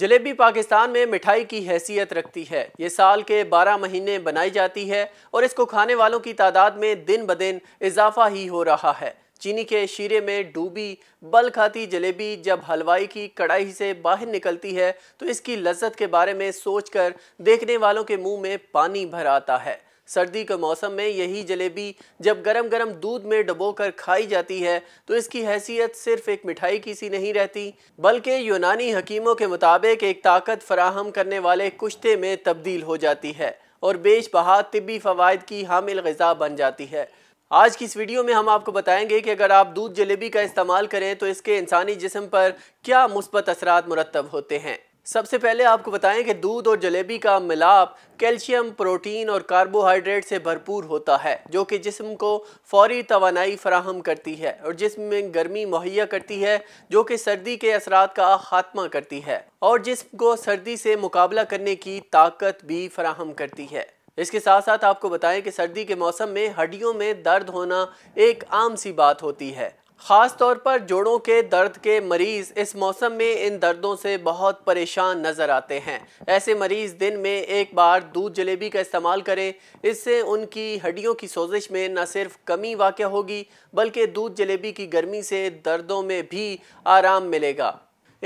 जलेबी पाकिस्तान में मिठाई की हैसियत रखती है ये साल के 12 महीने बनाई जाती है और इसको खाने वालों की तादाद में दिन ब दिन इजाफा ही हो रहा है चीनी के शीरे में डूबी बल खाती जलेबी जब हलवाई की कढ़ाई से बाहर निकलती है तो इसकी लज्जत के बारे में सोचकर देखने वालों के मुंह में पानी भर आता है सर्दी के मौसम में यही जलेबी जब गरम गरम दूध में कर खाई जाती है तो इसकी हैसियत सिर्फ एक मिठाई की सी नहीं रहती बल्कि यूनानी हकीमों के मुताबिक एक ताकत फराहम करने वाले कुश्ते में तब्दील हो जाती है और बेश बहा तबी फ़वाद की हामिल गज़ा बन जाती है आज की इस वीडियो में हम आपको बताएंगे कि अगर आप दूध जलेबी का इस्तेमाल करें तो इसके इंसानी जिसम पर क्या मुस्बत असरात मुरतब होते हैं सबसे पहले आपको बताएं कि दूध और जलेबी का मिलाप कैल्शियम प्रोटीन और कार्बोहाइड्रेट से भरपूर होता है जो कि जिस्म को फौरी तोानाई फराहम करती है और जिसम में गर्मी मुहैया करती है जो कि सर्दी के असरात का खात्मा करती है और जिसम को सर्दी से मुकाबला करने की ताकत भी फराहम करती है इसके साथ साथ आपको बताएं कि सर्दी के मौसम में हड्डियों में दर्द होना एक आम सी बात होती है ख़ास तौर पर जोड़ों के दर्द के मरीज़ इस मौसम में इन दर्दों से बहुत परेशान नज़र आते हैं ऐसे मरीज़ दिन में एक बार दूध जलेबी का इस्तेमाल करें इससे उनकी हड्डियों की सोजिश में न सिर्फ कमी वाक़ होगी बल्कि दूध जलेबी की गर्मी से दर्दों में भी आराम मिलेगा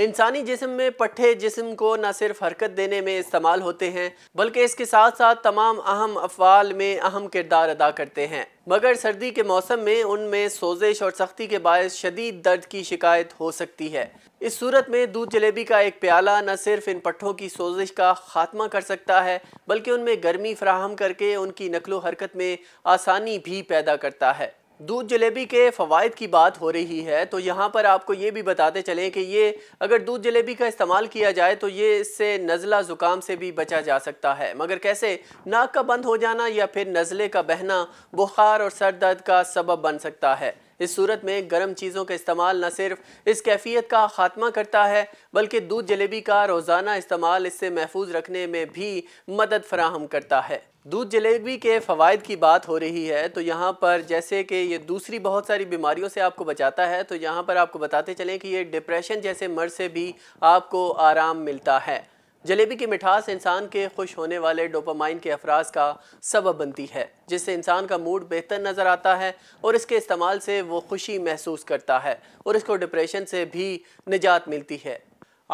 इंसानी जिसम में पट्टे जिसम को न सिर्फ हरकत देने में इस्तेमाल होते हैं बल्कि इसके साथ साथ तमाम अहम अफवाल में अहम किरदार अदा करते हैं मगर सर्दी के मौसम में उनमें सोजिश और सख्ती के बायस शदीद दर्द की शिकायत हो सकती है इस सूरत में दूध जलेबी का एक प्याला न सिर्फ इन पट्टों की सोजिश का खात्मा कर सकता है बल्कि उनमें गर्मी फ्राहम करके उनकी नकलो हरकत में आसानी भी पैदा करता है दूध जलेबी के फ़वाद की बात हो रही है तो यहाँ पर आपको ये भी बताते चलें कि ये अगर दूध जलेबी का इस्तेमाल किया जाए तो ये इससे नज़ला ज़ुकाम से भी बचा जा सकता है मगर कैसे नाक का बंद हो जाना या फिर नज़ले का बहना बुखार और सर दर्द का सबब बन सकता है इस सूरत में गर्म चीज़ों का इस्तेमाल न सिर्फ इस कैफियत का खात्मा करता है बल्कि दूध जलेबी का रोज़ाना इस्तेमाल इससे महफूज रखने में भी मदद फराहम करता है दूध जलेबी के फ़वाद की बात हो रही है तो यहाँ पर जैसे कि ये दूसरी बहुत सारी बीमारियों से आपको बचाता है तो यहाँ पर आपको बताते चलें कि ये डिप्रेशन जैसे मर्ज से भी आपको आराम मिलता है जलेबी की मिठास इंसान के खुश होने वाले डोपामाइन के अफराज का सबब बनती है जिससे इंसान का मूड बेहतर नज़र आता है और इसके इस्तेमाल से वो खुशी महसूस करता है और इसको डिप्रेशन से भी निजात मिलती है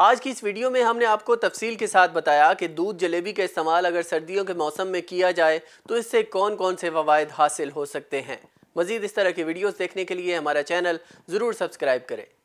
आज की इस वीडियो में हमने आपको तफसील के साथ बताया कि दूध जलेबी का इस्तेमाल अगर सर्दियों के मौसम में किया जाए तो इससे कौन कौन से फ़वाद हासिल हो सकते हैं मज़ीद इस तरह की वीडियोस देखने के लिए हमारा चैनल ज़रूर सब्सक्राइब करें